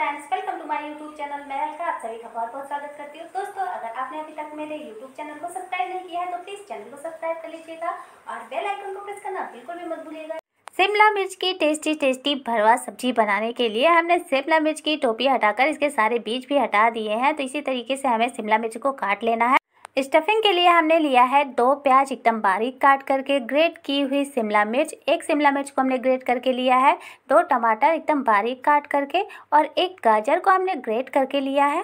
friends welcome to my YouTube channel मैं अलका आप सभी का बहुत बहुत स्वागत करती हूँ दोस्तों अगर आपने अभी तक मेरे यूट्यूब चैनल को सब्सक्राइब नहीं किया है तो प्लीज़ चैनल को सब्सक्राइब कर लीजिएगा और बेल आइकन को प्रेस करना बिल्कुल भी मत भूलिएगा शिमला मिर्च की टेस्टी टेस्टी भरवा सब्जी बनाने के लिए हमने शिमला मिर्च की टोपी हटाकर इसके सारे बीज भी हटा दिए हैं तो इसी तरीके से हमें शिमला मिर्च को काट लेना है स्टफिंग के लिए हमने लिया है दो प्याज एकदम बारीक काट करके ग्रेट की हुई शिमला मिर्च एक शिमला मिर्च को हमने ग्रेट करके लिया है दो टमाटर एकदम बारीक काट करके और एक गाजर को हमने ग्रेट करके लिया है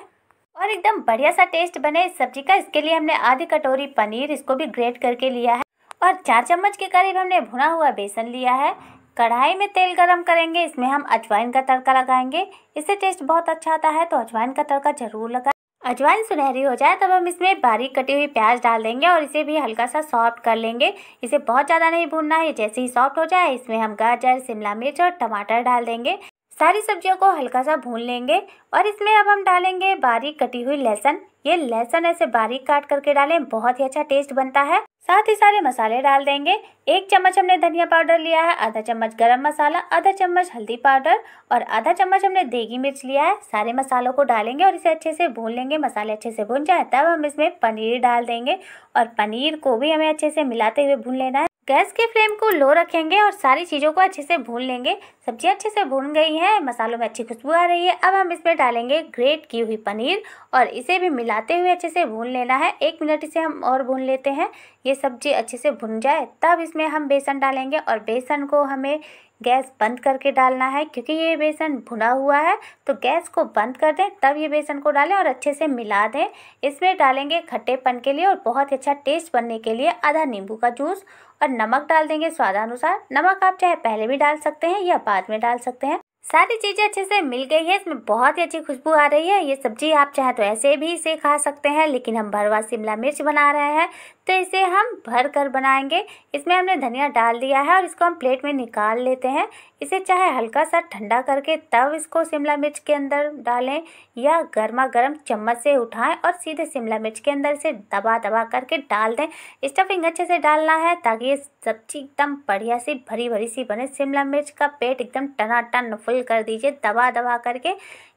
और एकदम बढ़िया सा टेस्ट बने इस सब्जी का इसके लिए हमने आधी कटोरी पनीर इसको भी ग्रेट करके लिया है और चार चम्मच के करीब हमने भुना हुआ बेसन लिया है कढ़ाई में तेल गरम करेंगे इसमें हम अजवाइन का तड़का लगाएंगे इससे टेस्ट बहुत अच्छा आता है तो अजवाइन का तड़का जरूर लगा अजवाइन सुनहरी हो जाए तब हम इसमें बारीक कटी हुई प्याज डाल देंगे और इसे भी हल्का सा सॉफ्ट कर लेंगे इसे बहुत ज़्यादा नहीं भूनना है जैसे ही सॉफ्ट हो जाए इसमें हम गाजर शिमला मिर्च और टमाटर डाल देंगे सारी सब्जियों को हल्का सा भून लेंगे और इसमें अब हम डालेंगे बारीक कटी हुई लहसुन ये लहसुन ऐसे बारीक काट करके डालें बहुत ही अच्छा टेस्ट बनता है साथ ही सारे मसाले डाल देंगे एक चम्मच हमने धनिया पाउडर लिया है आधा चम्मच गरम मसाला आधा चम्मच हल्दी पाउडर और आधा चम्मच हमने देगी मिर्च लिया है सारे मसालों को डालेंगे और इसे अच्छे से भून लेंगे मसाले अच्छे से भून जाए तब हम इसमें पनीर डाल देंगे और पनीर को भी हमें अच्छे से मिलाते हुए भून लेना है गैस के फ्लेम को लो रखेंगे और सारी चीज़ों को अच्छे से भून लेंगे सब्जी अच्छे से भून गई है मसालों में अच्छी खुशबू आ रही है अब हम इसमें डालेंगे ग्रेट की हुई पनीर और इसे भी मिलाते हुए अच्छे से भून लेना है एक मिनट इसे हम और भून लेते हैं ये सब्जी अच्छे से भुन जाए तब इसमें हम बेसन डालेंगे और बेसन को हमें गैस बंद करके डालना है क्योंकि ये बेसन भुना हुआ है तो गैस को बंद कर दें तब ये बेसन को डालें और अच्छे से मिला दें इसमें डालेंगे खट्टेपन के लिए और बहुत अच्छा टेस्ट बनने के लिए आधा नींबू का जूस और नमक डाल देंगे स्वादानुसार नमक आप चाहे पहले भी डाल सकते हैं या बाद में डाल सकते हैं सारी चीज़ें अच्छे से मिल गई है इसमें बहुत ही अच्छी खुशबू आ रही है ये सब्जी आप चाहे तो ऐसे भी इसे खा सकते हैं लेकिन हम भरवा शिमला मिर्च बना रहे हैं तो इसे हम भर कर बनाएंगे इसमें हमने धनिया डाल दिया है और इसको हम प्लेट में निकाल लेते हैं इसे चाहे हल्का सा ठंडा करके तब इसको शिमला मिर्च के अंदर डालें या गर्मा गर्म चम्मच से उठाएं और सीधे शिमला मिर्च के अंदर इसे दबा दबा करके डाल दें स्टफिंग अच्छे से डालना है ताकि ये सब्जी एकदम बढ़िया सी भरी भरी सी बने शिमला मिर्च का पेट एकदम टनाटन फुल रोल कर दीजिए दबा दबा करके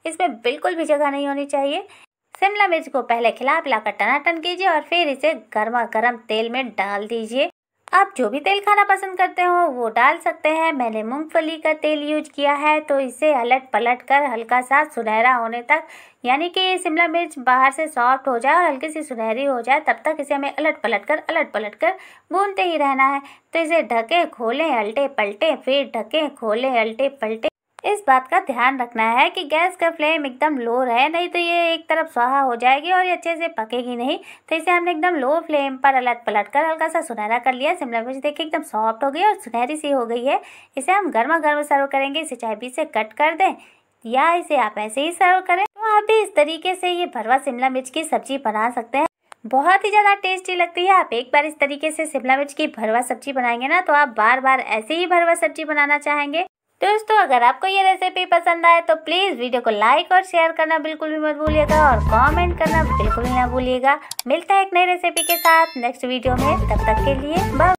इसमें बिल्कुल भी जगह नहीं होनी चाहिए शिमला मिर्च को पहले खिला लाकर टनाटन कीजिए और फिर इसे गर्मा गर्म तेल में डाल दीजिए आप जो भी तेल खाना पसंद करते हो वो डाल सकते हैं मैंने मूंगफली का तेल यूज किया है तो इसे अलट पलट कर हल्का सा सुनहरा होने तक यानी कि ये शिमला मिर्च बाहर से सॉफ्ट हो जाए और हल्की सी सुनहरी हो जाए तब तक इसे हमें अलट पलट कर अलट पलट कर भूनते ही रहना है तो इसे ढके खोलें अल्टे पलटे फिर ढके खोलें अल्टे पलटे इस बात का ध्यान रखना है कि गैस का फ्लेम एकदम लो रहे नहीं तो ये एक तरफ स्वाहा हो जाएगी और ये अच्छे से पकेगी नहीं तो इसे हमने एकदम लो फ्लेम पर अलट पलट कर हल्का सा सुनहरा कर लिया शिमला मिर्च देखिए एकदम सॉफ्ट हो गई और सुनहरी सी हो गई है इसे हम गर्मा गर्म सर्व करेंगे इसे चाय पी से कट कर दें या इसे आप ऐसे ही सर्व करें तो आप भी इस तरीके से ये भरवा शिमला मिर्च की सब्जी बना सकते हैं बहुत ही ज़्यादा टेस्टी लगती है आप एक बार इस तरीके से शिमला मिर्च की भरवा सब्जी बनाएंगे ना तो आप बार बार ऐसे ही भरवा सब्जी बनाना चाहेंगे दोस्तों अगर आपको ये रेसिपी पसंद आए तो प्लीज़ वीडियो को लाइक और शेयर करना बिल्कुल भी मत भूलिएगा और कमेंट करना बिल्कुल भी ना भूलिएगा मिलता है एक नई रेसिपी के साथ नेक्स्ट वीडियो में तब तक के लिए बाय